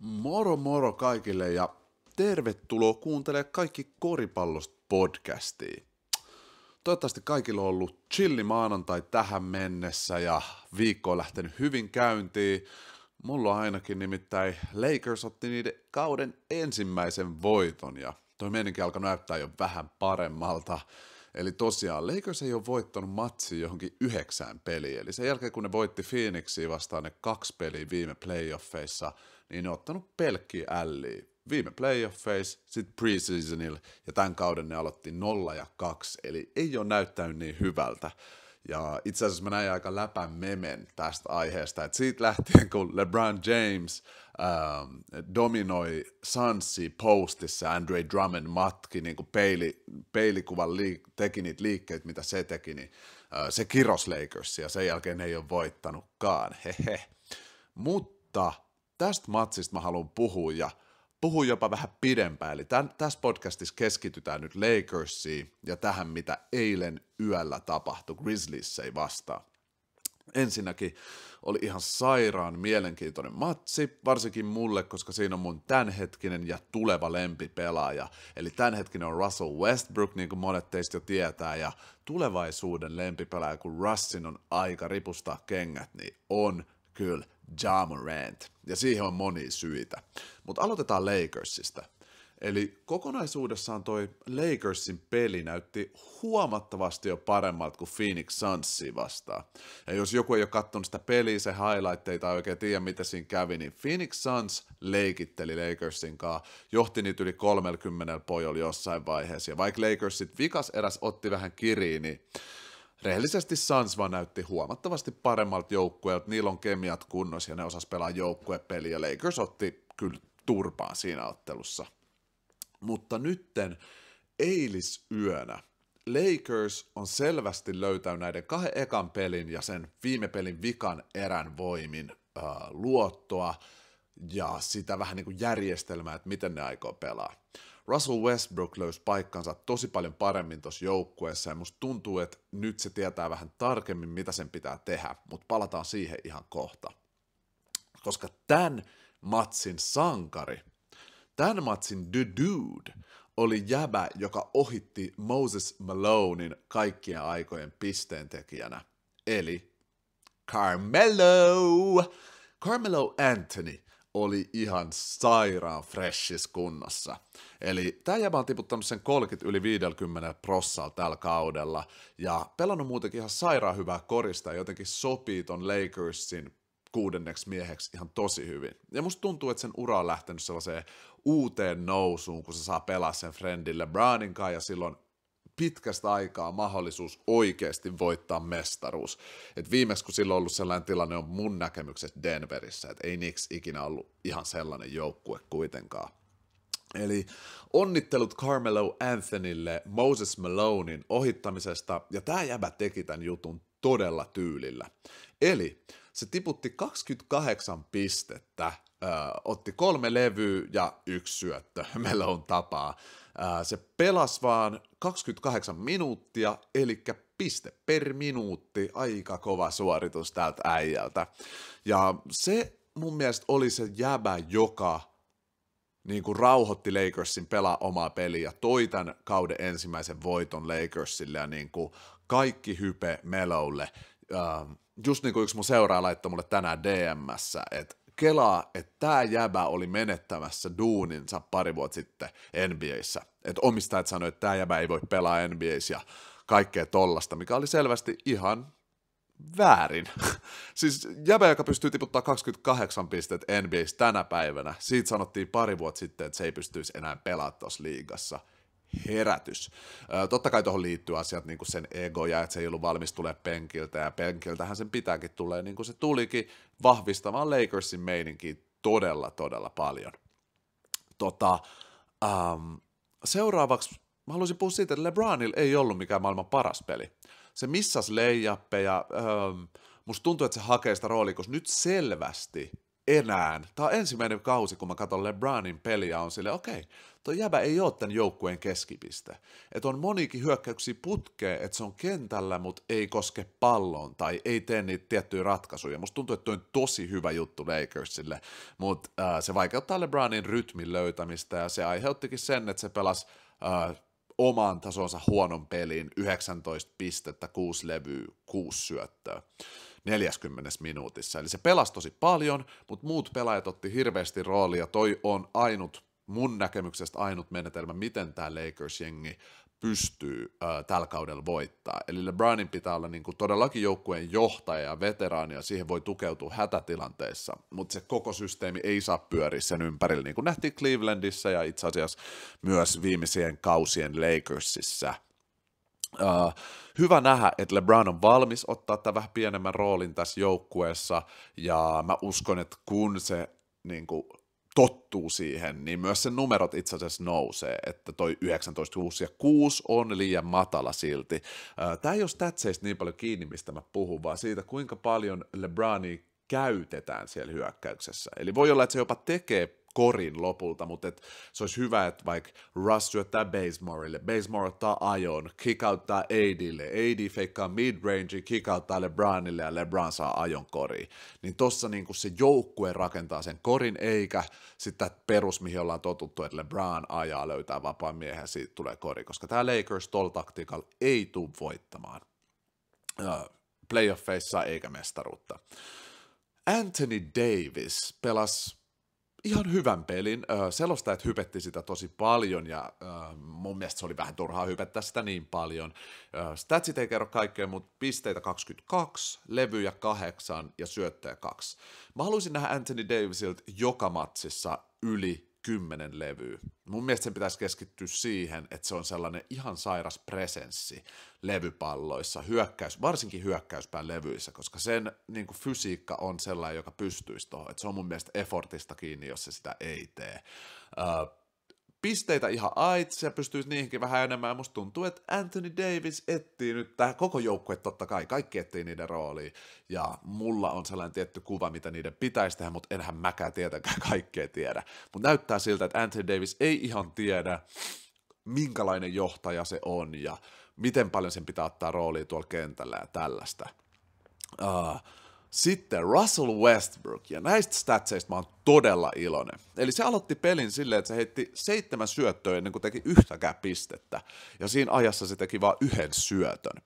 Moro moro kaikille ja tervetuloa kuuntelemaan kaikki koripallosta podcastiin. Toivottavasti kaikilla on ollut chilli maanantai tähän mennessä ja viikko on lähtenyt hyvin käyntiin. Mulla ainakin nimittäin Lakers otti niiden kauden ensimmäisen voiton ja toi meininki alkoi näyttää jo vähän paremmalta. Eli tosiaan Lakers ei ole voittanut matsi johonkin yhdeksään peliä, eli sen jälkeen kun ne voitti Phoenixia vastaan ne kaksi peliä viime playoffeissa – niin ne on ottanut pelkkiä älliä. Viime playoffeissa, sitten preseasonilla ja tämän kauden ne aloitti 0 ja 2, eli ei ole näyttänyt niin hyvältä. Ja itse asiassa mä näin aika läpän memen tästä aiheesta, että siitä lähtien kun LeBron James ähm, dominoi Sansi postissa, Andre Drummond matki niin kuin peili, peilikuvan liik- teki niitä liikkeitä, mitä se teki, niin äh, se kiros Lakersia, sen jälkeen ne ei ole voittanutkaan, hehe. Mutta tästä matsista mä haluan puhua ja puhua jopa vähän pidempään. Eli tämän, tässä podcastissa keskitytään nyt Lakersiin ja tähän, mitä eilen yöllä tapahtui. Grizzlies ei vastaa. Ensinnäkin oli ihan sairaan mielenkiintoinen matsi, varsinkin mulle, koska siinä on mun tämänhetkinen ja tuleva lempipelaaja. Eli tämänhetkinen on Russell Westbrook, niin kuin monet teistä jo tietää, ja tulevaisuuden lempipelaaja, kun Russin on aika ripustaa kengät, niin on Kyllä, Ja Morant. Ja siihen on moni syitä. Mutta aloitetaan Lakersista. Eli kokonaisuudessaan toi Lakersin peli näytti huomattavasti jo paremmalta kuin Phoenix Sunsia vastaan. Ja jos joku ei ole katsonut sitä peliä, se highlightteja tai oikein tiedä, mitä siinä kävi, niin Phoenix Suns leikitteli Lakersin kanssa, johti niitä yli 30 pojolla jossain vaiheessa. Ja vaikka Lakersit vikas eräs otti vähän kiriin, niin rehellisesti Sansva näytti huomattavasti paremmalta joukkueelta, niillä on kemiat kunnossa ja ne osas pelaa joukkuepeliä, ja Lakers otti kyllä turpaan siinä ottelussa. Mutta nytten eilisyönä Lakers on selvästi löytänyt näiden kahden ekan pelin ja sen viime pelin vikan erän voimin äh, luottoa ja sitä vähän niin kuin järjestelmää, että miten ne aikoo pelaa. Russell Westbrook löysi paikkansa tosi paljon paremmin tuossa joukkueessa, ja musta tuntuu, että nyt se tietää vähän tarkemmin, mitä sen pitää tehdä, mutta palataan siihen ihan kohta. Koska tämän matsin sankari, tämän matsin the dude, oli jäbä, joka ohitti Moses Malonein kaikkien aikojen pisteentekijänä, eli Carmelo! Carmelo Anthony oli ihan sairaan freshis kunnossa. Eli tämä jäbä on tiputtanut sen 30 yli 50 prossalla tällä kaudella ja pelannut muutenkin ihan sairaan hyvää korista ja jotenkin sopii ton Lakersin kuudenneksi mieheksi ihan tosi hyvin. Ja musta tuntuu, että sen ura on lähtenyt sellaiseen uuteen nousuun, kun se saa pelaa sen friendille Browninkaan ja silloin pitkästä aikaa mahdollisuus oikeasti voittaa mestaruus. Et viimeksi kun silloin on ollut sellainen tilanne, on mun näkemykset Denverissä, että ei Knicks ikinä ollut ihan sellainen joukkue kuitenkaan. Eli onnittelut Carmelo Anthonylle Moses Malonein ohittamisesta, ja tämä jäbä teki tämän jutun todella tyylillä. Eli se tiputti 28 pistettä, ö, otti kolme levyä ja yksi syöttö Melon tapaa. Ää, se pelasi vaan 28 minuuttia, eli piste per minuutti, aika kova suoritus täältä äijältä. Ja se mun mielestä oli se jäbä, joka niin kuin rauhoitti Lakersin pelaa omaa peliä ja toi tämän kauden ensimmäisen voiton Lakersille ja niin kuin kaikki hype Melolle. Uh, just niin kuin yksi mun seuraaja laittoi mulle tänään DMssä, että kelaa, että tämä jäbä oli menettämässä duuninsa pari vuotta sitten NBAissä. Että omistajat sanoivat, että tämä jäbä ei voi pelaa NBAissä ja kaikkea tollasta, mikä oli selvästi ihan väärin. siis jäbä, joka pystyy tiputtaa 28 pistet NBAissä tänä päivänä, siitä sanottiin pari vuotta sitten, että se ei pystyisi enää pelaamaan tuossa liigassa – herätys. Totta kai tuohon liittyy asiat niin kuin sen ego ja että se ei ollut valmis tulee penkiltä ja penkiltähän sen pitääkin tulee niin kuin se tulikin vahvistamaan Lakersin meininkiä todella todella paljon. Tota, ähm, seuraavaksi mä haluaisin puhua siitä, että LeBronil ei ollut mikään maailman paras peli. Se missas leijappeja, ähm, musta tuntuu, että se hakee sitä roolia, koska nyt selvästi – enää. Tämä on ensimmäinen kausi, kun mä katson LeBronin peliä, on sille okei, okay, toi jäbä ei ole tämän joukkueen keskipiste. Et on monikin hyökkäyksi putkee, että se on kentällä, mutta ei koske pallon tai ei tee niitä tiettyjä ratkaisuja. Musta tuntuu, että toi on tosi hyvä juttu Lakersille, mutta äh, se vaikeuttaa LeBronin rytmin löytämistä ja se aiheuttikin sen, että se pelasi äh, oman tasonsa huonon peliin 19 pistettä, 6 levyä, 6 syöttöä. 40 minuutissa. Eli se pelasi tosi paljon, mutta muut pelaajat otti hirveästi roolia. Toi on ainut, mun näkemyksestä ainut menetelmä, miten tämä Lakers-jengi pystyy äh, tällä kaudella voittaa. Eli LeBronin pitää olla niin kuin, todellakin joukkueen johtaja ja veteraani, ja siihen voi tukeutua hätätilanteessa, mutta se koko systeemi ei saa pyöriä sen ympärillä, niin kuin nähtiin Clevelandissa ja itse asiassa myös viimeisien kausien Lakersissa – Äh, hyvä nähdä, että LeBron on valmis ottaa tämän vähän pienemmän roolin tässä joukkueessa, ja mä uskon, että kun se niin kuin, tottuu siihen, niin myös sen numerot itse asiassa nousee, että toi 19, 6 ja 6 on liian matala silti. Äh, Tämä ei ole statseista niin paljon kiinni, mistä mä puhun, vaan siitä, kuinka paljon LeBroni käytetään siellä hyökkäyksessä. Eli voi olla, että se jopa tekee korin lopulta, mutta et se olisi hyvä, että vaikka Russ syöttää Basemorelle, Basemore ottaa ajon, kickouttaa Aidille, Aid feikkaa midrange, kickouttaa LeBronille ja LeBron saa ajon koriin. Niin tossa niin se joukkue rakentaa sen korin, eikä sitten perus, mihin ollaan totuttu, että LeBron ajaa, löytää vapaan miehen siitä tulee kori, koska tämä Lakers tol taktiikalla ei tule voittamaan playoffeissa eikä mestaruutta. Anthony Davis pelasi ihan hyvän pelin. Selostajat hypetti sitä tosi paljon ja mun mielestä se oli vähän turhaa hypettää sitä niin paljon. Statsit ei kerro kaikkea, mutta pisteitä 22, levyjä 8 ja syöttöjä 2. Mä haluaisin nähdä Anthony Davisilt joka matsissa yli kymmenen levyä. Mun mielestä sen pitäisi keskittyä siihen, että se on sellainen ihan sairas presenssi levypalloissa, hyökkäys, varsinkin hyökkäyspään levyissä, koska sen niin kuin fysiikka on sellainen, joka pystyisi tuohon. se on mun mielestä effortista kiinni, jos se sitä ei tee pisteitä ihan aitse ja pystyisi niihinkin vähän enemmän. Ja musta tuntuu, että Anthony Davis etsii nyt tämä koko joukkue totta kai, kaikki etsii niiden rooliin. Ja mulla on sellainen tietty kuva, mitä niiden pitäisi tehdä, mutta enhän mäkään tietenkään kaikkea tiedä. Mutta näyttää siltä, että Anthony Davis ei ihan tiedä, minkälainen johtaja se on ja miten paljon sen pitää ottaa roolia tuolla kentällä ja tällaista. Uh, sitten Russell Westbrook, ja näistä statseista mä oon todella iloinen. Eli se aloitti pelin silleen, että se heitti seitsemän syöttöä ennen kuin teki yhtäkään pistettä, ja siinä ajassa se teki vain yhden syötön.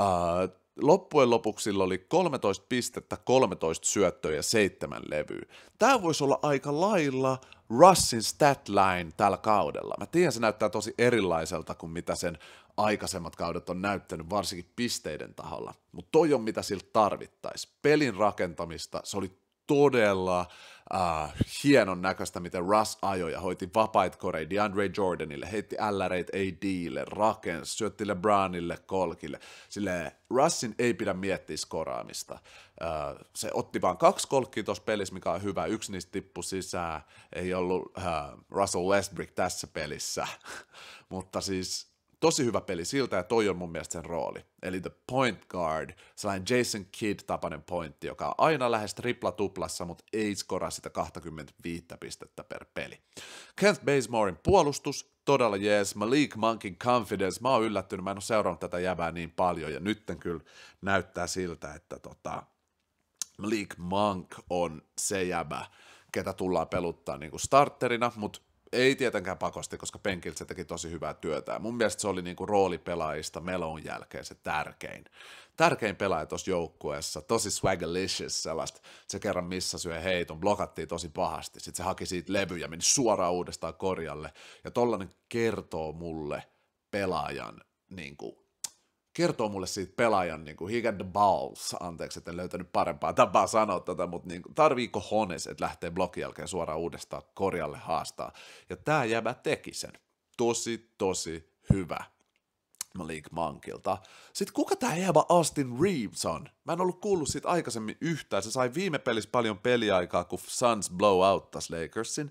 Uh, loppujen lopuksi sillä oli 13 pistettä, 13 syöttöä ja seitsemän levyä. Tämä voisi olla aika lailla Russin statline tällä kaudella. Mä tiedän, se näyttää tosi erilaiselta kuin mitä sen aikaisemmat kaudet on näyttänyt varsinkin pisteiden taholla. Mutta toi on mitä siltä tarvittaisi. Pelin rakentamista, se oli todella äh, hienon näköistä, miten Russ ajoi ja hoiti vapaita koreja DeAndre Jordanille, heitti älläreitä ADille, rakensi, syötti LeBronille, Kolkille. Sille Russin ei pidä miettiä skoraamista. Äh, se otti vain kaksi kolkkia tuossa pelissä, mikä on hyvä. Yksi niistä tippui sisään. Ei ollut äh, Russell Westbrook tässä pelissä. Mutta siis Tosi hyvä peli siltä ja toi on mun mielestä sen rooli. Eli the point guard, sellainen Jason Kidd-tapainen pointti, joka on aina lähes tripla-tuplassa, mutta ei skoraa sitä 25 pistettä per peli. Kent Basemorein puolustus, todella jees. Malik Monkin confidence, mä oon yllättynyt, mä en ole seurannut tätä jävää niin paljon ja nytten kyllä näyttää siltä, että tota, Malik Monk on se jäbä, ketä tullaan peluttaa niin kuin starterina, mutta ei tietenkään pakosti, koska penkiltä se teki tosi hyvää työtä. mun mielestä se oli niinku roolipelaajista melon jälkeen se tärkein. Tärkein pelaaja tuossa joukkueessa, tosi swagalicious sellaista. Se kerran missä syö heiton, blokattiin tosi pahasti. Sitten se haki siitä levyjä, meni suoraan uudestaan korjalle. Ja tollanen kertoo mulle pelaajan niin kuin, kertoo mulle siitä pelaajan, niin kuin, he got the balls, anteeksi, että en löytänyt parempaa tapaa sanoa tätä, mutta niin kuin, tarviiko Hones, että lähtee blogin jälkeen suoraan uudestaan korjalle haastaa. Ja tämä jäbä teki sen. Tosi, tosi hyvä. Malik Mankilta. Sitten kuka tämä jäävä Austin Reeves on? Mä en ollut kuullut siitä aikaisemmin yhtään. Se sai viime pelissä paljon peliaikaa, kun Suns blow out taas Lakersin.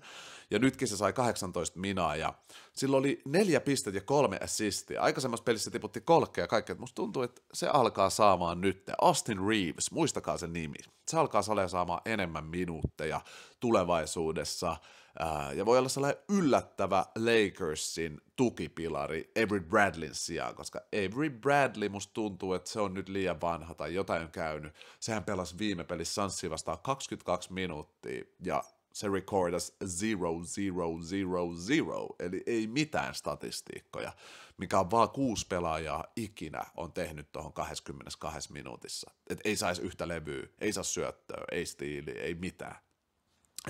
Ja nytkin se sai 18 minaa ja sillä oli neljä pistettä ja kolme assistia. Aikaisemmassa pelissä tiputti kolkkeja ja kaikkea. Musta tuntuu, että se alkaa saamaan nyt. Austin Reeves, muistakaa sen nimi. Se alkaa saamaan enemmän minuutteja tulevaisuudessa. Äh, ja voi olla sellainen yllättävä Lakersin tukipilari Avery Bradlin sijaan, koska Avery Bradley musta tuntuu, että se on nyt liian vanha tai jotain on käynyt. Sehän pelasi viime pelissä Sanssi vastaan 22 minuuttia ja se recordas 0000, eli ei mitään statistiikkoja, mikä on vaan kuusi pelaajaa ikinä on tehnyt tuohon 22 minuutissa. Et ei saisi yhtä levyä, ei saa syöttöä, ei stiiliä, ei mitään.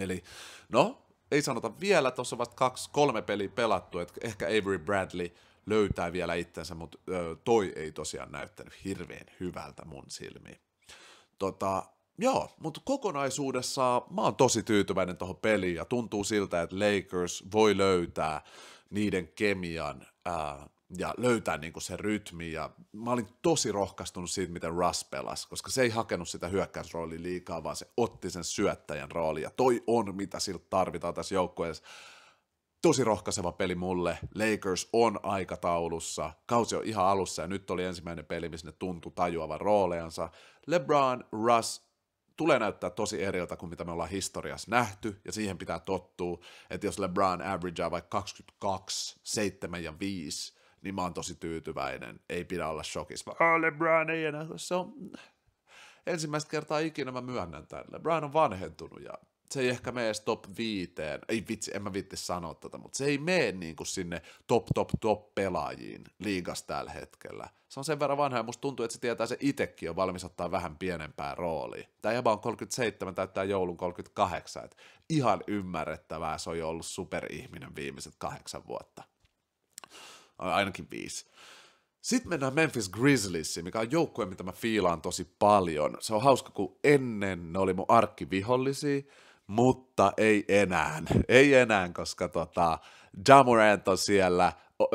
Eli no, ei sanota vielä, tuossa on vasta kaksi, kolme peliä pelattu, että ehkä Avery Bradley löytää vielä itsensä, mutta toi ei tosiaan näyttänyt hirveän hyvältä mun silmiin. Tota, joo, mutta kokonaisuudessaan mä oon tosi tyytyväinen tuohon peliin ja tuntuu siltä, että Lakers voi löytää niiden kemian ja löytää niin kuin se rytmi. Ja mä olin tosi rohkaistunut siitä, miten Russ pelasi, koska se ei hakenut sitä hyökkäysroolia liikaa, vaan se otti sen syöttäjän rooli. Ja toi on, mitä siltä tarvitaan tässä joukkueessa. Tosi rohkaiseva peli mulle. Lakers on aikataulussa. Kausi on ihan alussa ja nyt oli ensimmäinen peli, missä ne tuntui tajuavan rooleansa. LeBron, Russ, tulee näyttää tosi eriltä kuin mitä me ollaan historiassa nähty, ja siihen pitää tottua, että jos LeBron averagea vaikka 22, 7 ja 5, niin mä oon tosi tyytyväinen. Ei pidä olla shokissa, oh, LeBron ei enää. Se on ensimmäistä kertaa ikinä mä myönnän tämän. LeBron on vanhentunut ja se ei ehkä mene top viiteen, ei vitsi, en mä vitsi sanoa tätä, tota, mutta se ei mene niin kuin sinne top, top, top pelaajiin liigassa tällä hetkellä. Se on sen verran vanha ja musta tuntuu, että se tietää se itsekin on valmis ottaa vähän pienempää roolia. Tämä Jaba on 37, täyttää joulun 38, että ihan ymmärrettävää se on jo ollut superihminen viimeiset kahdeksan vuotta ainakin viisi. Sitten mennään Memphis Grizzliesiin, mikä on joukkue, mitä mä fiilaan tosi paljon. Se on hauska, kun ennen ne oli mun arkkivihollisia, mutta ei enää. Ei enää, koska tota, Jamorant on siellä,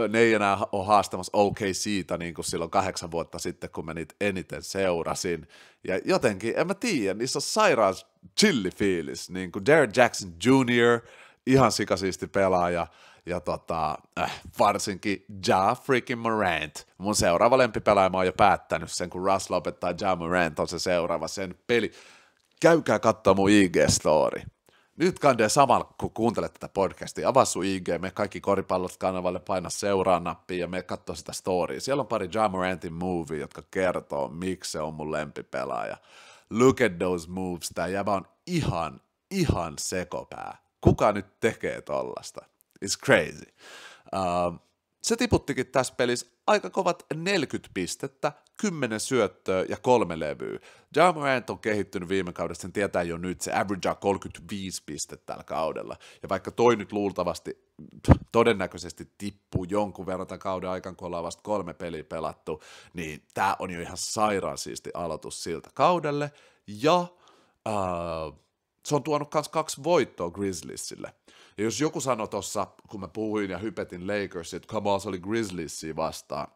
ne ei enää ole haastamassa siitä niin kuin silloin kahdeksan vuotta sitten, kun mä niitä eniten seurasin. Ja jotenkin, en mä tiedä, niissä on sairaan chilli fiilis, niin kuin Derek Jackson Jr., ihan sikasiisti pelaaja, ja tota, äh, varsinkin Ja freaking Morant. Mun seuraava lempipelaaja mä oon jo päättänyt sen, kun Russ lopettaa Ja Morant on se seuraava sen peli. Käykää katsoa mun IG-story. Nyt kande samalla, kun kuuntelet tätä podcastia, avaa sun IG, me kaikki koripallot kanavalle, paina seuraa nappia ja me katsoa sitä storya. Siellä on pari Ja Morantin movie, jotka kertoo, miksi se on mun lempipelaaja. Look at those moves, tää jäbä on ihan, ihan sekopää kuka nyt tekee tollasta? It's crazy. Uh, se tiputtikin tässä pelissä aika kovat 40 pistettä, 10 syöttöä ja kolme levyä. Ja Morant on kehittynyt viime kaudesta, sen tietää jo nyt, se averagea 35 pistettä tällä kaudella. Ja vaikka toi nyt luultavasti todennäköisesti tippuu jonkun verran tämän kauden aikaan, kun ollaan vasta kolme peliä pelattu, niin tämä on jo ihan sairaan siisti aloitus siltä kaudelle. Ja Uh, se on tuonut myös kaksi voittoa Grizzliesille. Ja jos joku sanoi tuossa, kun mä puhuin ja hypetin Lakersia, että come on, se oli Grizzliesia vastaan,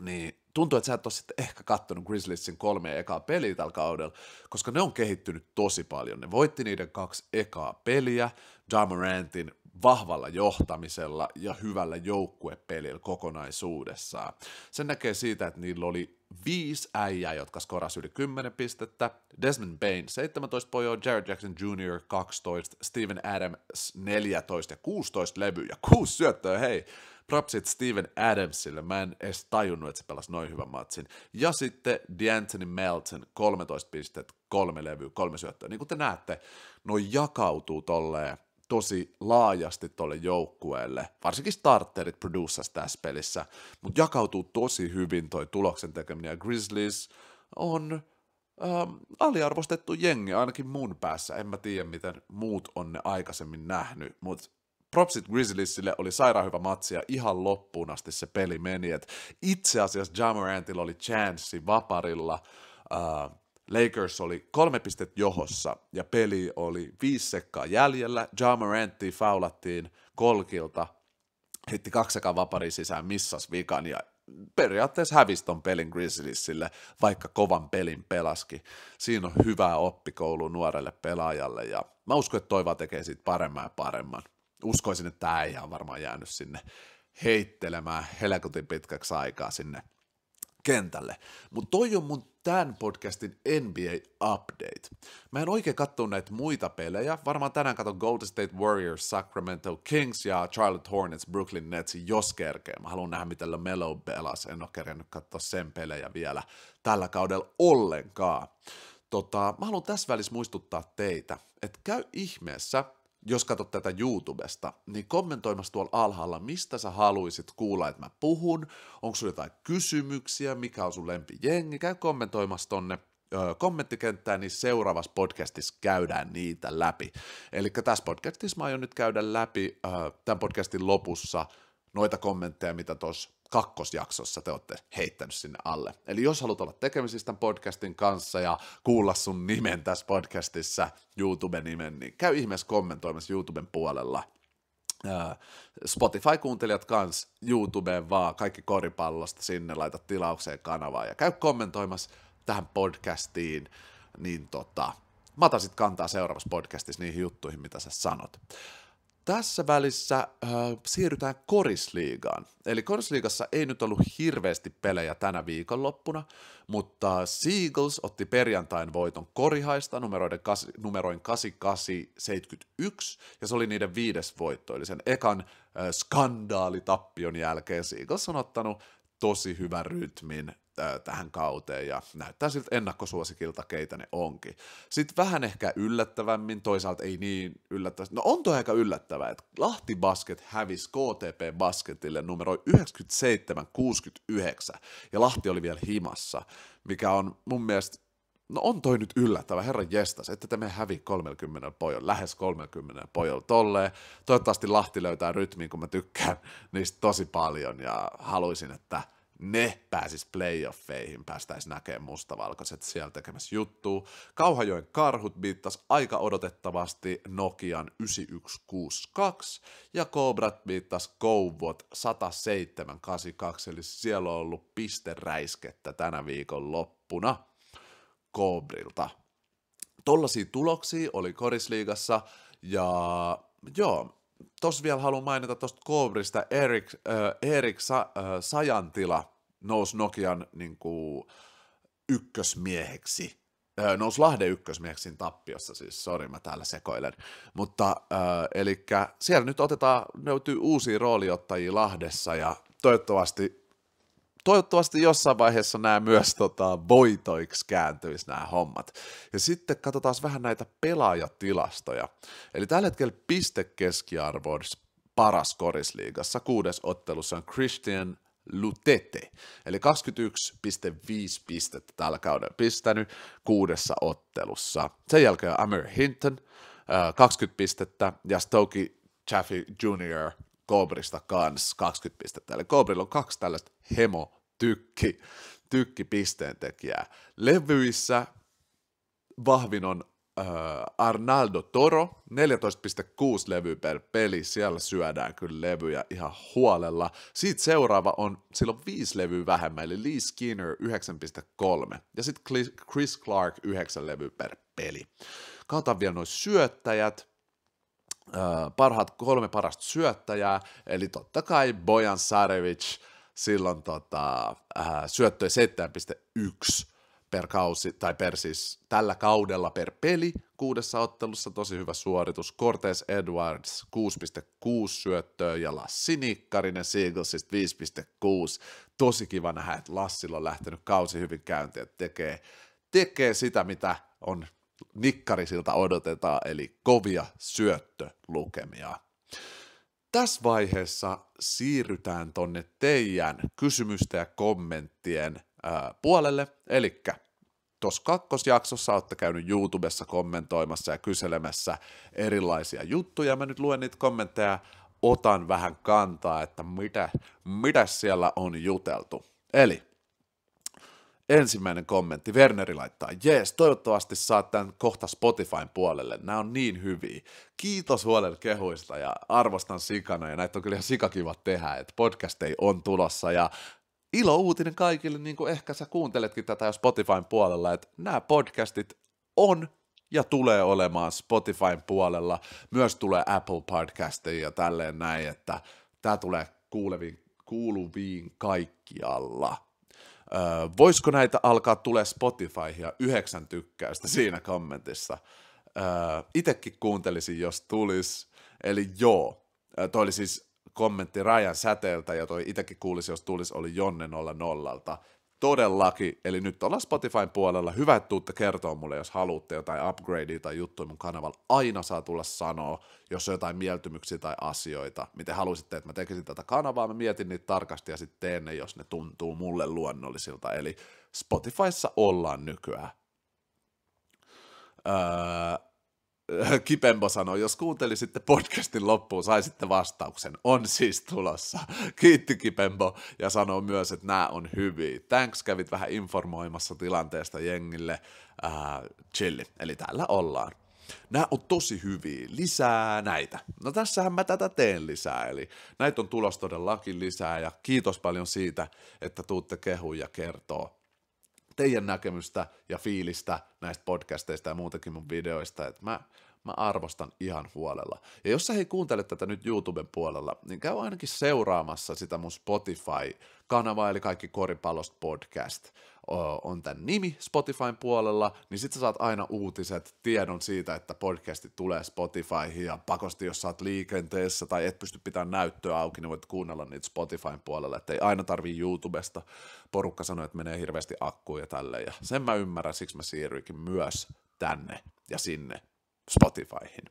niin tuntuu, että sä et ole sitten ehkä kattonut Grizzliesin kolme ekaa peliä tällä kaudella, koska ne on kehittynyt tosi paljon. Ne voitti niiden kaksi ekaa peliä Damorantin vahvalla johtamisella ja hyvällä joukkuepelillä kokonaisuudessaan. Sen näkee siitä, että niillä oli viisi äijää, jotka skoras yli 10 pistettä, Desmond Bain 17 pojoa, Jared Jackson Jr. 12, Steven Adams 14 ja 16 levyjä, kuusi syöttöä, hei! Propsit Steven Adamsille, mä en edes tajunnut, että se pelasi noin hyvän matsin. Ja sitten D'Anthony Melton, 13 pistettä, kolme levyä, kolme syöttöä. Niin kuin te näette, noin jakautuu tolleen tosi laajasti tuolle joukkueelle, varsinkin starterit producers tässä pelissä, mutta jakautuu tosi hyvin toi tuloksen tekeminen, ja Grizzlies on ähm, aliarvostettu jengi, ainakin mun päässä, en mä tiedä miten muut on ne aikaisemmin nähnyt, mutta propsit Grizzliesille oli sairaan hyvä matsi ja ihan loppuun asti se peli meni, et itse asiassa Jamarantilla oli chanssi vaparilla, äh, Lakers oli kolme pistettä johossa ja peli oli viisi sekkaa jäljellä. Ja Morantti faulattiin kolkilta, heitti kaksi vapari sisään, missas vikan ja periaatteessa hävisi pelin Grizzliesille, vaikka kovan pelin pelaski. Siinä on hyvää oppikoulu nuorelle pelaajalle ja mä uskon, että toivoa tekee siitä paremman ja paremman. Uskoisin, että tämä ei ole varmaan jäänyt sinne heittelemään helkutin pitkäksi aikaa sinne kentälle. Mutta toi on mun tämän podcastin NBA Update. Mä en oikein katso näitä muita pelejä. Varmaan tänään katson Golden State Warriors, Sacramento Kings ja Charlotte Hornets, Brooklyn Nets, jos kerkee. Mä haluan nähdä, mitä Melo pelas. En ole kerennyt katsoa sen pelejä vielä tällä kaudella ollenkaan. Tota, mä haluan tässä välissä muistuttaa teitä, että käy ihmeessä – jos katsot tätä YouTubesta, niin kommentoimassa tuolla alhaalla, mistä sä haluisit kuulla, että mä puhun, onko sulla jotain kysymyksiä, mikä on sun lempijengi, käy kommentoimassa tonne ö, kommenttikenttään, niin seuraavassa podcastissa käydään niitä läpi. Eli tässä podcastissa mä aion nyt käydä läpi ö, tämän podcastin lopussa noita kommentteja, mitä tuossa kakkosjaksossa te olette heittänyt sinne alle. Eli jos haluat olla tekemisissä tämän podcastin kanssa ja kuulla sun nimen tässä podcastissa, YouTube-nimen, niin käy ihmeessä kommentoimassa YouTuben puolella. Spotify-kuuntelijat kans YouTubeen vaan, kaikki koripallosta sinne, laita tilaukseen kanavaa ja käy kommentoimassa tähän podcastiin, niin tota, mä otan sit kantaa seuraavassa podcastissa niihin juttuihin, mitä sä sanot tässä välissä äh, siirrytään korisliigaan. Eli korisliigassa ei nyt ollut hirveästi pelejä tänä viikonloppuna, mutta Seagulls otti perjantain voiton korihaista numeroiden kas, numeroin 8871, ja se oli niiden viides voitto, eli sen ekan äh, skandaalitappion jälkeen Seagulls on ottanut tosi hyvän rytmin äh, tähän kauteen ja näyttää siltä ennakkosuosikilta, keitä ne onkin. Sitten vähän ehkä yllättävämmin, toisaalta ei niin yllättävästi. No on toi aika yllättävää, että Lahti Basket hävisi KTP Basketille numero 97-69 ja Lahti oli vielä himassa, mikä on mun mielestä no on toi nyt yllättävä, herra jestas, että te me hävi 30 pojon, lähes 30 pojon tolleen. Toivottavasti Lahti löytää rytmiin, kun mä tykkään niistä tosi paljon ja haluaisin, että ne pääsis playoffeihin, päästäis näkemään mustavalkoiset siellä tekemässä juttuu. Kauhajoen karhut viittas aika odotettavasti Nokian 9162 ja Cobrat viittas Kouvot 10782, eli siellä on ollut pisteräiskettä tänä viikon loppuna. Kobrilta. Tollaisia tuloksia oli korisliigassa ja joo, tos vielä haluan mainita tuosta Kobrista Erik, äh, Erik Sa, äh, Sajantila nousi Nokian niin kuin, ykkösmieheksi äh, nousi Lahden ykkösmieksin tappiossa, siis sori mä täällä sekoilen, mutta äh, elikkä siellä nyt otetaan, löytyy uusia rooliottajia Lahdessa ja toivottavasti toivottavasti jossain vaiheessa nämä myös tota, voitoiksi kääntyisi nämä hommat. Ja sitten katsotaan vähän näitä pelaajatilastoja. Eli tällä hetkellä pistekeskiarvo on paras korisliigassa. Kuudes ottelussa on Christian Lutete, eli 21,5 pistettä tällä kaudella pistänyt kuudessa ottelussa. Sen jälkeen Amir Hinton, 20 äh, pistettä, ja Stokey Chaffee Jr. Kobrista kans 20 pistettä. Eli Kobrilla on kaksi tällaista hemo tykki, tykki pisteentekijää. Levyissä vahvin on äh, Arnaldo Toro, 14,6 levy per peli, siellä syödään kyllä levyjä ihan huolella. Siitä seuraava on, sillä on viisi levyä vähemmän, eli Lee Skinner 9,3 ja sitten Chris Clark 9 levy per peli. Katsotaan vielä noin syöttäjät, äh, parhaat kolme parasta syöttäjää, eli totta kai Bojan Sarevic, silloin tota, äh, syöttöjä 7,1 per kausi, tai per siis tällä kaudella per peli, kuudessa ottelussa tosi hyvä suoritus, Cortez Edwards 6,6 syöttöä ja Lassi Nikkarinen Seaglesista 5,6, tosi kiva nähdä, että Lassilla on lähtenyt kausi hyvin käyntiin, että tekee, tekee sitä, mitä on nikkarisilta odotetaan, eli kovia syöttölukemia tässä vaiheessa siirrytään tonne teidän kysymysten ja kommenttien ää, puolelle. Eli tuossa kakkosjaksossa olette käynyt YouTubessa kommentoimassa ja kyselemässä erilaisia juttuja. Mä nyt luen niitä kommentteja, otan vähän kantaa, että mitä, mitä siellä on juteltu. Eli ensimmäinen kommentti, Werneri laittaa, jees, toivottavasti saat tämän kohta Spotifyn puolelle, nämä on niin hyviä. Kiitos huolen kehuista ja arvostan sikana ja näitä on kyllä ihan sikakivat tehdä, että podcasteja on tulossa ja ilo uutinen kaikille, niin kuin ehkä sä kuunteletkin tätä jo Spotifyn puolella, että nämä podcastit on ja tulee olemaan Spotifyn puolella, myös tulee Apple Podcasteja ja tälleen näin, että tämä tulee kuuleviin, kuuluviin kaikkialla voisiko näitä alkaa tulee Spotifyhin ja yhdeksän tykkäystä siinä kommentissa? Öö, itekin kuuntelisin, jos tulisi. Eli joo, öö, toi oli siis kommentti Rajan säteeltä ja toi itekin kuulisi, jos tulisi, oli Jonne 00 Todellakin. Eli nyt ollaan Spotifyn puolella. Hyvä, että tuutte kertoa mulle, jos haluatte jotain upgradea tai juttuja mun kanavalla. Aina saa tulla sanoa, jos on jotain mieltymyksiä tai asioita. Miten haluaisitte, että mä tekisin tätä kanavaa, mä mietin niitä tarkasti ja sitten teen ne, jos ne tuntuu mulle luonnollisilta. Eli Spotifyssa ollaan nykyään. Öö, Äh, Kipembo sanoi, jos kuuntelisitte podcastin loppuun, saisitte vastauksen. On siis tulossa. Kiitti Kipembo ja sanoi myös, että nämä on hyviä. Thanks, kävit vähän informoimassa tilanteesta jengille. Äh, chilli, eli täällä ollaan. Nämä on tosi hyviä, lisää näitä. No tässähän mä tätä teen lisää, eli näitä on tulos todellakin lisää ja kiitos paljon siitä, että tuutte kehuja kertoa teidän näkemystä ja fiilistä näistä podcasteista ja muutenkin mun videoista, että mä, mä arvostan ihan huolella. Ja jos sä ei kuuntele tätä nyt YouTuben puolella, niin käy ainakin seuraamassa sitä mun Spotify-kanavaa, eli kaikki koripalost podcast on tämän nimi Spotifyn puolella, niin sit sä saat aina uutiset, tiedon siitä, että podcasti tulee Spotifyhin ja pakosti, jos sä oot liikenteessä tai et pysty pitämään näyttöä auki, niin voit kuunnella niitä Spotifyn puolella, että ei aina tarvii YouTubesta. Porukka sanoi, että menee hirveästi akkuja ja tälleen, ja sen mä ymmärrän, siksi mä siirryinkin myös tänne ja sinne Spotifyhin.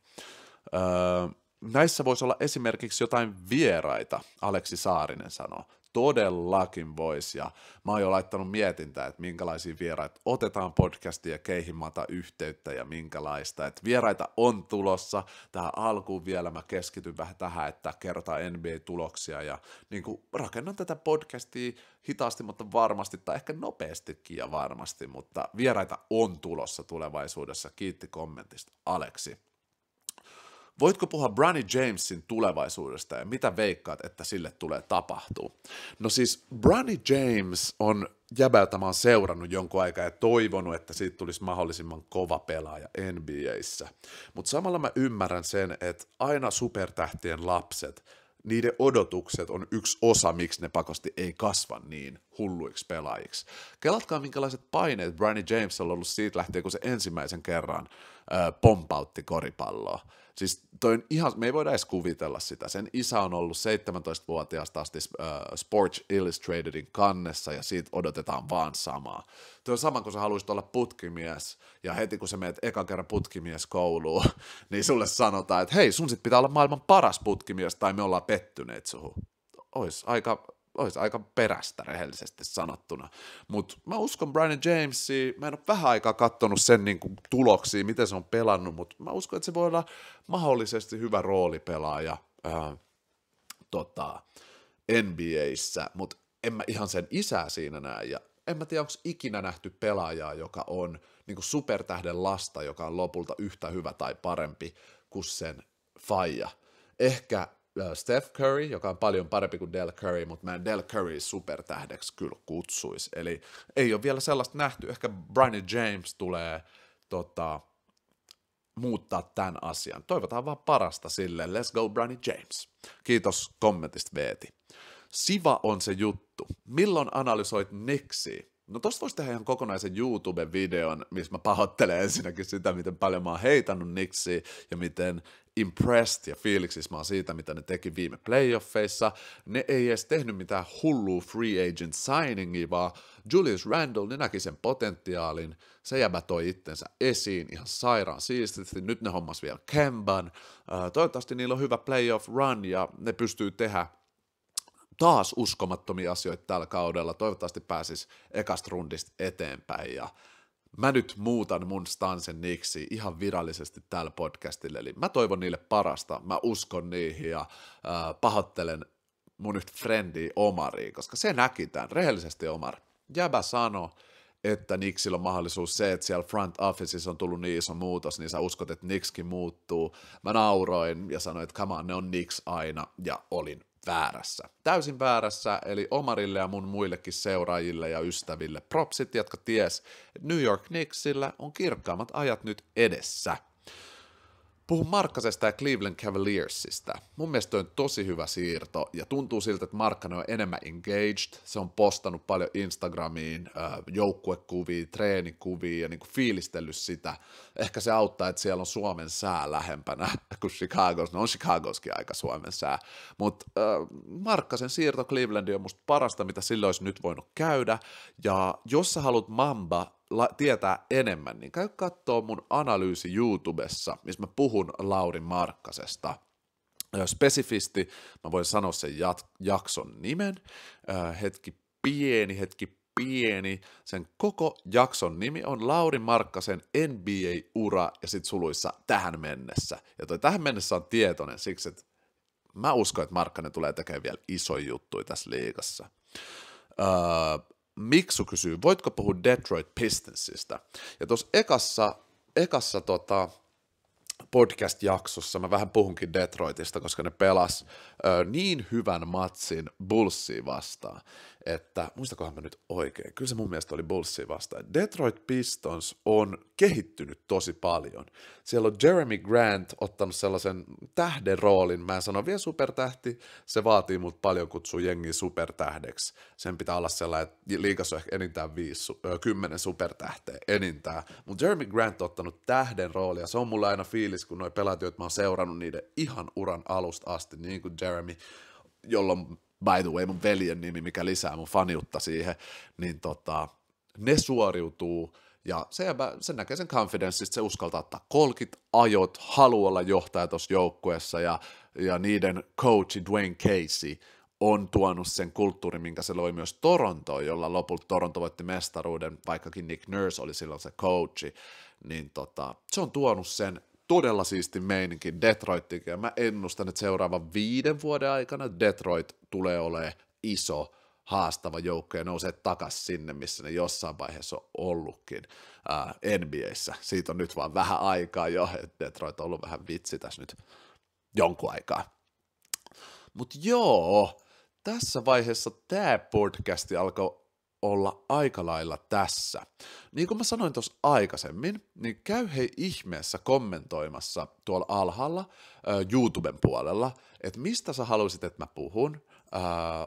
Öö, näissä voisi olla esimerkiksi jotain vieraita, Aleksi Saarinen sanoo todellakin voisi. Ja mä oon jo laittanut mietintää, että minkälaisia vieraita otetaan podcastia ja keihin mä yhteyttä ja minkälaista. Että vieraita on tulossa. Tähän alkuun vielä mä keskityn vähän tähän, että kerrotaan NBA-tuloksia ja niin rakennan tätä podcastia hitaasti, mutta varmasti tai ehkä nopeastikin ja varmasti, mutta vieraita on tulossa tulevaisuudessa. Kiitti kommentista, Aleksi. Voitko puhua Branny Jamesin tulevaisuudesta ja mitä veikkaat, että sille tulee tapahtuu? No siis Branny James on jäbältä mä oon seurannut jonkun aikaa ja toivonut, että siitä tulisi mahdollisimman kova pelaaja NBAissä. Mutta samalla mä ymmärrän sen, että aina supertähtien lapset niiden odotukset on yksi osa, miksi ne pakosti ei kasva niin hulluiksi pelaajiksi. Kelatkaa, minkälaiset paineet Branny James on ollut siitä lähtien, kun se ensimmäisen kerran ö, pompautti koripalloa. Siis toi on ihan, me ei voida edes kuvitella sitä. Sen isä on ollut 17-vuotiaasta asti äh, Sports Illustratedin kannessa ja siitä odotetaan vaan samaa. Tuo on sama, kun sä haluaisit olla putkimies ja heti kun sä menet eka kerran putkimies kouluun, niin sulle sanotaan, että hei, sun sit pitää olla maailman paras putkimies tai me ollaan pettyneet suhun. Ois aika olisi aika perästä rehellisesti sanottuna. Mutta mä uskon Brian Jamesiin, mä en ole vähän aikaa katsonut sen niin kuin, tuloksia, miten se on pelannut, mutta mä uskon, että se voi olla mahdollisesti hyvä roolipelaaja ää, äh, tota, NBAissä, mutta en mä ihan sen isää siinä näe, ja en mä tiedä, onko ikinä nähty pelaajaa, joka on niin kuin supertähden lasta, joka on lopulta yhtä hyvä tai parempi kuin sen faija. Ehkä Steph Curry, joka on paljon parempi kuin Del Curry, mutta mä en Del Curry supertähdeksi kyllä kutsuisi. Eli ei ole vielä sellaista nähty. Ehkä Brian James tulee tota, muuttaa tämän asian. Toivotaan vaan parasta sille. Let's go Brian James. Kiitos kommentista Veeti. Siva on se juttu. Milloin analysoit Nixiä? No tosta voisi tehdä ihan kokonaisen YouTube-videon, missä mä pahoittelen ensinnäkin sitä, miten paljon mä oon heitannut Nixi ja miten impressed ja fiiliksissä mä oon siitä, mitä ne teki viime playoffeissa. Ne ei edes tehnyt mitään hullu free agent signingia, vaan Julius Randle, ne näki sen potentiaalin, se jäbä toi itsensä esiin ihan sairaan siististi, nyt ne hommas vielä Kemban, toivottavasti niillä on hyvä playoff run ja ne pystyy tehdä taas uskomattomia asioita tällä kaudella. Toivottavasti pääsis ekasta rundista eteenpäin ja mä nyt muutan mun stansen niksi ihan virallisesti täällä podcastille. Eli mä toivon niille parasta, mä uskon niihin ja äh, pahoittelen mun yhtä frendi Omari, koska se näki tämän rehellisesti Omar. Jäbä sano, että Nixillä on mahdollisuus se, että siellä front officeissa on tullut niin iso muutos, niin sä uskot, että Nixkin muuttuu. Mä nauroin ja sanoin, että come on, ne on Nix aina, ja olin väärässä. Täysin väärässä, eli Omarille ja mun muillekin seuraajille ja ystäville. Propsit, jotka ties, New York Knicksillä on kirkkaammat ajat nyt edessä. Puhun Markkasesta ja Cleveland Cavaliersista. Mun mielestä on tosi hyvä siirto ja tuntuu siltä, että Markkanen on enemmän engaged. Se on postannut paljon Instagramiin joukkuekuvia, treenikuvia ja niin kuin fiilistellyt sitä. Ehkä se auttaa, että siellä on Suomen sää lähempänä kuin Chicago. No on Chicagoskin aika Suomen sää. Mutta äh, Markkasen siirto Clevelandiin on musta parasta, mitä silloin olisi nyt voinut käydä. Ja jos sä haluat Mamba la- tietää enemmän, niin käy katsoa mun analyysi YouTubessa, missä mä puhun Lauri Markkasesta. Spesifisti, mä voin sanoa sen jat- jakson nimen, äh, hetki pieni, hetki pieni. Sen koko jakson nimi on Lauri Markkasen NBA-ura ja sit suluissa tähän mennessä. Ja toi tähän mennessä on tietoinen siksi, että mä uskon, että Markkanen tulee tekemään vielä isoja juttuja tässä liigassa. Öö, Miksu kysyy, voitko puhua Detroit Pistonsista? Ja tuossa ekassa, ekassa tota, podcast-jaksossa mä vähän puhunkin Detroitista, koska ne pelas ö, niin hyvän matsin Bullsia vastaan että muistakohan mä nyt oikein, kyllä se mun mielestä oli Bullsia vastaan. Detroit Pistons on kehittynyt tosi paljon. Siellä on Jeremy Grant ottanut sellaisen tähden roolin, mä en sano vielä supertähti, se vaatii mut paljon kutsua jengi supertähdeksi. Sen pitää olla sellainen, että liikas on ehkä enintään viisi, kymmenen supertähteä, enintään. Mutta Jeremy Grant on ottanut tähden roolia, se on mulla aina fiilis, kun noi pelaat, joita mä oon seurannut niiden ihan uran alusta asti, niin kuin Jeremy, jolloin by the way, mun veljen nimi, mikä lisää mun faniutta siihen, niin tota, ne suoriutuu ja se, se näkee sen confidenceista, se uskaltaa ottaa kolkit, ajot, haluaa olla johtaja tuossa joukkueessa ja, ja niiden coachi Dwayne Casey on tuonut sen kulttuurin, minkä se loi myös Torontoon, jolla lopulta Toronto voitti mestaruuden, vaikkakin Nick Nurse oli silloin se coachi, niin tota, se on tuonut sen todella siisti meininki Detroitikin. ja mä ennustan, että seuraavan viiden vuoden aikana Detroit tulee olemaan iso haastava joukko ja nousee takaisin sinne, missä ne jossain vaiheessa on ollutkin ää, NBAissä. Siitä on nyt vaan vähän aikaa jo, että Detroit on ollut vähän vitsi tässä nyt jonkun aikaa. Mutta joo, tässä vaiheessa tämä podcasti alkoi olla aika lailla tässä. Niin kuin mä sanoin tuossa aikaisemmin, niin käy hei ihmeessä kommentoimassa tuolla alhaalla äh, YouTuben puolella, että mistä sä haluaisit, että mä puhun, äh,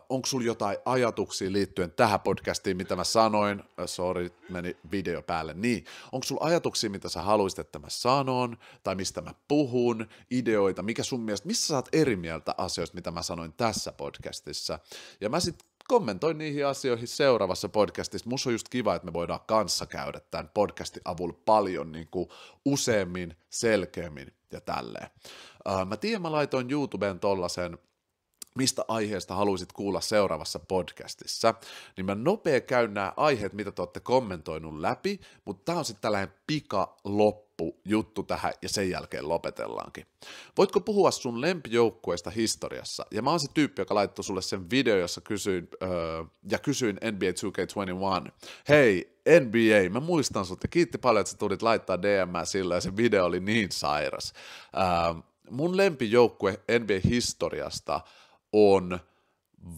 onko sulla jotain ajatuksia liittyen tähän podcastiin, mitä mä sanoin, äh, sorry, meni video päälle, niin, onko sulla ajatuksia, mitä sä haluaisit, että mä sanon, tai mistä mä puhun, ideoita, mikä sun mielestä, missä sä oot eri mieltä asioista, mitä mä sanoin tässä podcastissa, ja mä sitten kommentoi niihin asioihin seuraavassa podcastissa. Musta on just kiva, että me voidaan kanssa käydä tämän podcastin avulla paljon niin kuin useammin, selkeämmin ja tälleen. Äh, mä tiedän, mä laitoin YouTubeen tollasen mistä aiheesta haluaisit kuulla seuraavassa podcastissa, niin mä nopea käyn nämä aiheet, mitä te olette kommentoinut läpi, mutta tämä on sitten tällainen pikaloppu juttu tähän ja sen jälkeen lopetellaankin. Voitko puhua sun lempijoukkueesta historiassa? Ja mä oon se tyyppi, joka laittoi sulle sen video, jossa kysyin, öö, ja kysyin NBA 2K21. Hei, NBA, mä muistan sut ja kiitti paljon, että sä tulit laittaa DM sillä ja se video oli niin sairas. Öö, mun lempijoukkue NBA-historiasta – on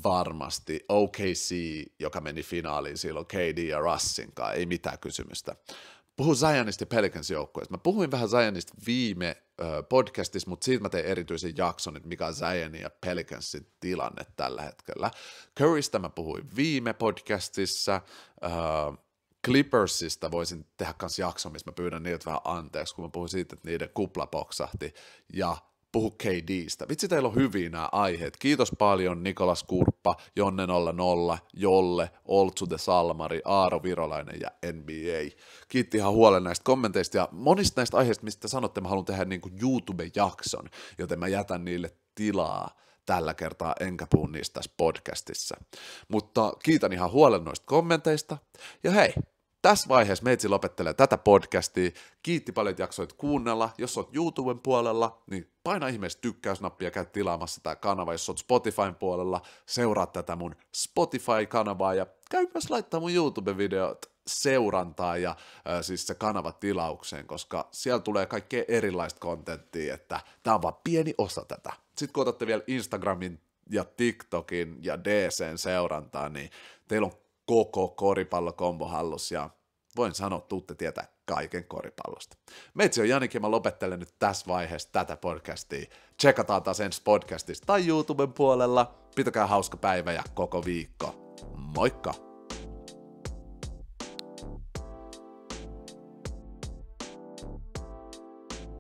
varmasti OKC, joka meni finaaliin silloin KD ja Russin kanssa, ei mitään kysymystä. Puhun Zionista Pelicans joukkueesta. Mä puhuin vähän Zionista viime podcastissa, mutta siitä mä tein erityisen jakson, että mikä on Zionin ja Pelicansin tilanne tällä hetkellä. Currystä mä puhuin viime podcastissa, Clippersista voisin tehdä myös jakson, missä mä pyydän niiltä vähän anteeksi, kun mä puhuin siitä, että niiden kupla poksahti, ja puhu KDstä. Vitsi, teillä on hyviä nämä aiheet. Kiitos paljon Nikolas Kurppa, Jonne 00, Jolle, Oltsu de Salmari, Aaro Virolainen ja NBA. Kiitti ihan huolen näistä kommenteista ja monista näistä aiheista, mistä sanotte, mä haluan tehdä niin kuin YouTube-jakson, joten mä jätän niille tilaa tällä kertaa, enkä puhu niistä tässä podcastissa. Mutta kiitän ihan huolen noista kommenteista ja hei, tässä vaiheessa meitsi lopettelee tätä podcastia. Kiitti paljon, että jaksoit kuunnella. Jos oot YouTuben puolella, niin paina ihmeessä tykkäysnappia, käy tilaamassa tämä kanava. Jos oot Spotifyn puolella, seuraa tätä mun Spotify-kanavaa ja käy myös laittaa mun YouTube-videot seurantaa ja äh, siis se kanava tilaukseen, koska siellä tulee kaikkea erilaista kontenttia, että tämä on vain pieni osa tätä. Sitten kun otatte vielä Instagramin ja TikTokin ja DCn seurantaa, niin teillä on koko koripallokombo hallus ja voin sanoa, tuutte tietää kaiken koripallosta. Meitsi on Janik ja mä lopettelen nyt tässä vaiheessa tätä podcastia. Tsekataan taas ensi podcastista tai YouTuben puolella. Pitäkää hauska päivä ja koko viikko. Moikka!